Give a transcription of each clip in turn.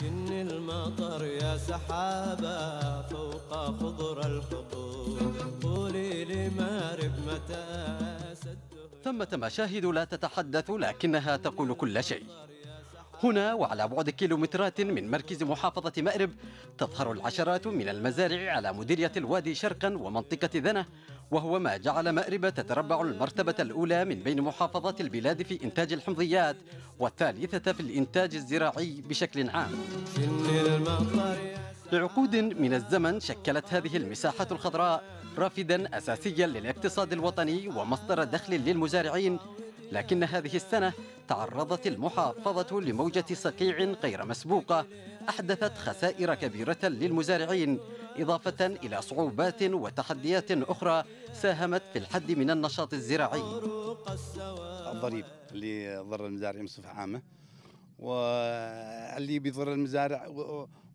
شن المطر يا سحابة فوق خضر الخطوط قولي لمارب متى ثمة مشاهد لا تتحدث لكنها تقول كل شيء هنا وعلى بعد كيلومترات من مركز محافظة مأرب تظهر العشرات من المزارع على مديرية الوادي شرقا ومنطقة ذنه وهو ما جعل مأرب تتربع المرتبة الأولى من بين محافظات البلاد في إنتاج الحمضيات والثالثة في الإنتاج الزراعي بشكل عام لعقود من الزمن شكلت هذه المساحة الخضراء رافدا أساسيا للاقتصاد الوطني ومصدر دخل للمزارعين لكن هذه السنة تعرضت المحافظة لموجة صقيع غير مسبوقة أحدثت خسائر كبيرة للمزارعين إضافة إلى صعوبات وتحديات أخرى ساهمت في الحد من النشاط الزراعي الضريب اللي ضر المزارعين بصفة عامة واللي بيضر المزارع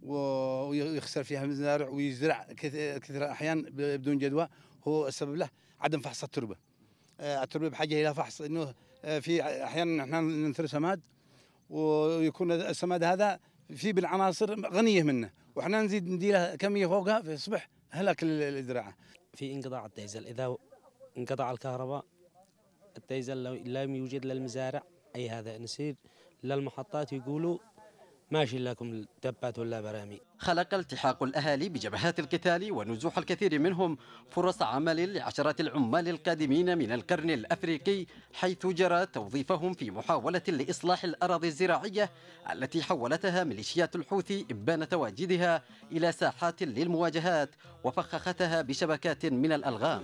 ويخسر فيها المزارع ويزرع كثير احيان بدون جدوى هو السبب له عدم فحص التربه آه، التربه بحاجه الى فحص انه آه، في احيانا احنا ننثر سماد ويكون السماد هذا في بالعناصر غنيه منه واحنا نزيد نديله كميه فوقها فيصبح هلاك الزراعه. في انقطاع الديزل اذا انقطع الكهرباء الديزل لم يوجد للمزارع اي هذا نسير للمحطات يقولوا ماشي لكم تبات ولا برامي خلق التحاق الأهالي بجبهات القتال ونزوح الكثير منهم فرص عمل لعشرات العمال القادمين من القرن الأفريقي حيث جرى توظيفهم في محاولة لإصلاح الأراضي الزراعية التي حولتها ميليشيات الحوثي إبان تواجدها إلى ساحات للمواجهات وفخختها بشبكات من الألغام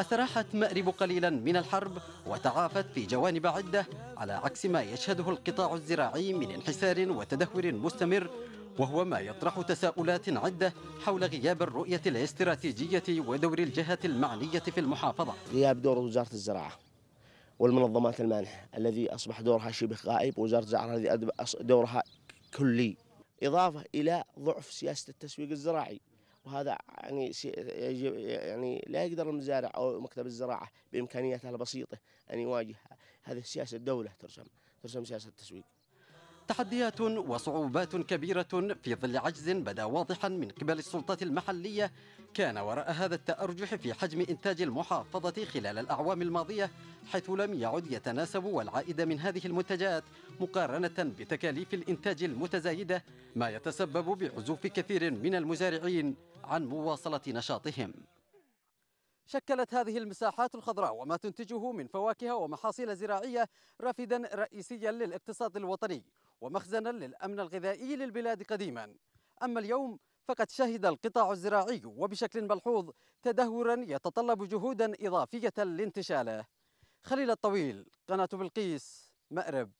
استراحت مأرب قليلا من الحرب وتعافت في جوانب عدة على عكس ما يشهده القطاع الزراعي من انحسار وتدهور مستمر وهو ما يطرح تساؤلات عدة حول غياب الرؤية الاستراتيجية ودور الجهة المعنية في المحافظة غياب دور وزارة الزراعة والمنظمات المانحة الذي أصبح دورها شبه غائب وزارة الزراعة الذي دورها كلي إضافة إلى ضعف سياسة التسويق الزراعي وهذا يعني يعني لا يقدر المزارع او مكتب الزراعه بامكانياتها البسيطه ان يواجه هذه سياسه الدوله ترسم ترسم سياسه التسويق. تحديات وصعوبات كبيرة في ظل عجز بدا واضحا من قبل السلطات المحلية كان وراء هذا التأرجح في حجم إنتاج المحافظة خلال الأعوام الماضية حيث لم يعد يتناسب والعائد من هذه المنتجات مقارنة بتكاليف الإنتاج المتزايدة ما يتسبب بعزوف كثير من المزارعين عن مواصلة نشاطهم شكلت هذه المساحات الخضراء وما تنتجه من فواكه ومحاصيل زراعية رافدا رئيسيا للاقتصاد الوطني ومخزنا للأمن الغذائي للبلاد قديما أما اليوم فقد شهد القطاع الزراعي وبشكل ملحوظ تدهورا يتطلب جهودا إضافية لانتشاله خليل الطويل قناة بلقيس مأرب